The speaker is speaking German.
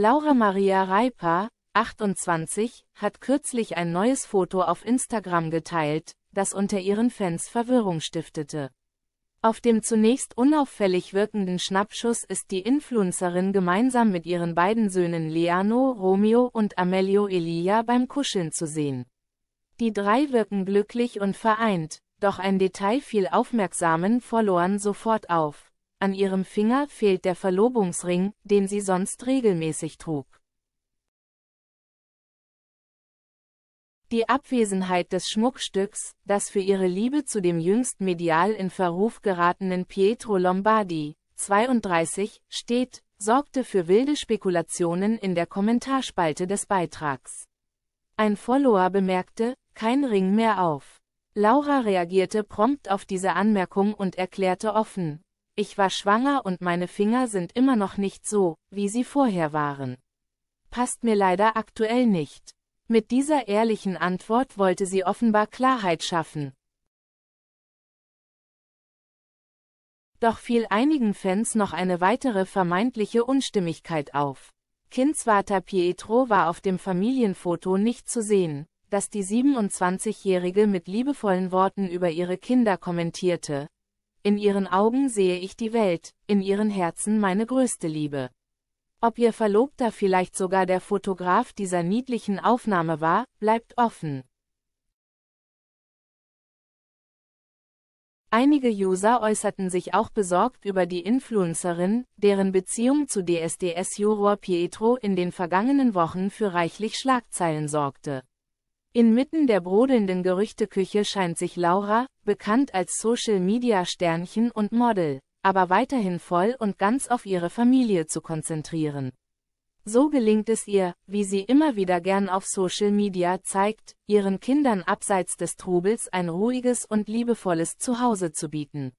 Laura Maria Reipa, 28, hat kürzlich ein neues Foto auf Instagram geteilt, das unter ihren Fans Verwirrung stiftete. Auf dem zunächst unauffällig wirkenden Schnappschuss ist die Influencerin gemeinsam mit ihren beiden Söhnen Leano, Romeo und Amelio Elia beim Kuscheln zu sehen. Die drei wirken glücklich und vereint, doch ein Detail fiel aufmerksamen Followern sofort auf. An ihrem Finger fehlt der Verlobungsring, den sie sonst regelmäßig trug. Die Abwesenheit des Schmuckstücks, das für ihre Liebe zu dem jüngst medial in Verruf geratenen Pietro Lombardi, 32, steht, sorgte für wilde Spekulationen in der Kommentarspalte des Beitrags. Ein Follower bemerkte, kein Ring mehr auf. Laura reagierte prompt auf diese Anmerkung und erklärte offen, ich war schwanger und meine Finger sind immer noch nicht so, wie sie vorher waren. Passt mir leider aktuell nicht. Mit dieser ehrlichen Antwort wollte sie offenbar Klarheit schaffen. Doch fiel einigen Fans noch eine weitere vermeintliche Unstimmigkeit auf. Kindsvater Pietro war auf dem Familienfoto nicht zu sehen, das die 27-Jährige mit liebevollen Worten über ihre Kinder kommentierte, in ihren Augen sehe ich die Welt, in ihren Herzen meine größte Liebe. Ob ihr Verlobter vielleicht sogar der Fotograf dieser niedlichen Aufnahme war, bleibt offen. Einige User äußerten sich auch besorgt über die Influencerin, deren Beziehung zu DSDS-Juror Pietro in den vergangenen Wochen für reichlich Schlagzeilen sorgte. Inmitten der brodelnden Gerüchteküche scheint sich Laura, bekannt als Social-Media-Sternchen und Model, aber weiterhin voll und ganz auf ihre Familie zu konzentrieren. So gelingt es ihr, wie sie immer wieder gern auf Social Media zeigt, ihren Kindern abseits des Trubels ein ruhiges und liebevolles Zuhause zu bieten.